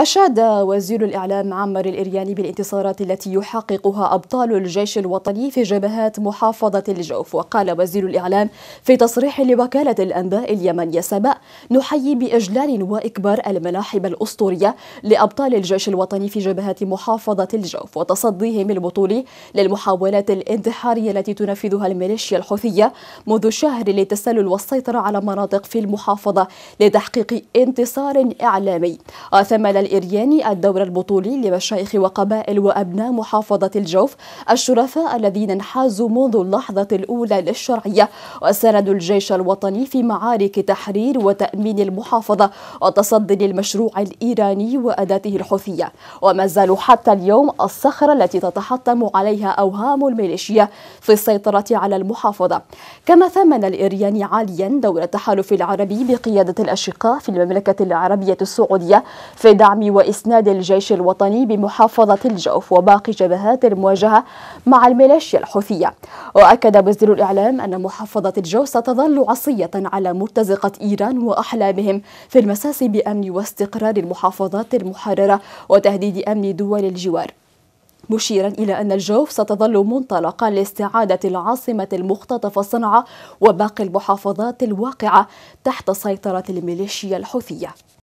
أشاد وزير الإعلام عمر الإرياني بالانتصارات التي يحققها أبطال الجيش الوطني في جبهات محافظة الجوف وقال وزير الإعلام في تصريح لوكالة الأنباء اليمنية سبأ نحيي بإجلال وإكبار الملاحب الأسطورية لأبطال الجيش الوطني في جبهات محافظة الجوف وتصديهم البطولي للمحاولات الانتحارية التي تنفذها الميليشيا الحوثية منذ شهر للتسلل والسيطرة على مناطق في المحافظة لتحقيق انتصار إعلامي أثمل الإرياني الدور البطولي لمشايخ وقبائل وأبناء محافظة الجوف الشرفاء الذين انحازوا منذ اللحظة الأولى للشرعية وساندوا الجيش الوطني في معارك تحرير وتأمين المحافظة وتصدي للمشروع الإيراني وأداته الحوثية وما زالوا حتى اليوم الصخرة التي تتحطم عليها أوهام الميليشيا في السيطرة على المحافظة كما ثمن الإرياني عاليا دور التحالف العربي بقيادة الأشقاء في المملكة العربية السعودية في دعم دعم وإسناد الجيش الوطني بمحافظة الجوف وباقي جبهات المواجهة مع الميليشيا الحوثية وأكد وزير الإعلام أن محافظة الجوف ستظل عصية على مرتزقة إيران وأحلامهم في المساس بأمن واستقرار المحافظات المحررة وتهديد أمن دول الجوار مشيرا إلى أن الجوف ستظل منطلقا لاستعادة العاصمة المختطفة صنعاء وباقي المحافظات الواقعة تحت سيطرة الميليشيا الحوثية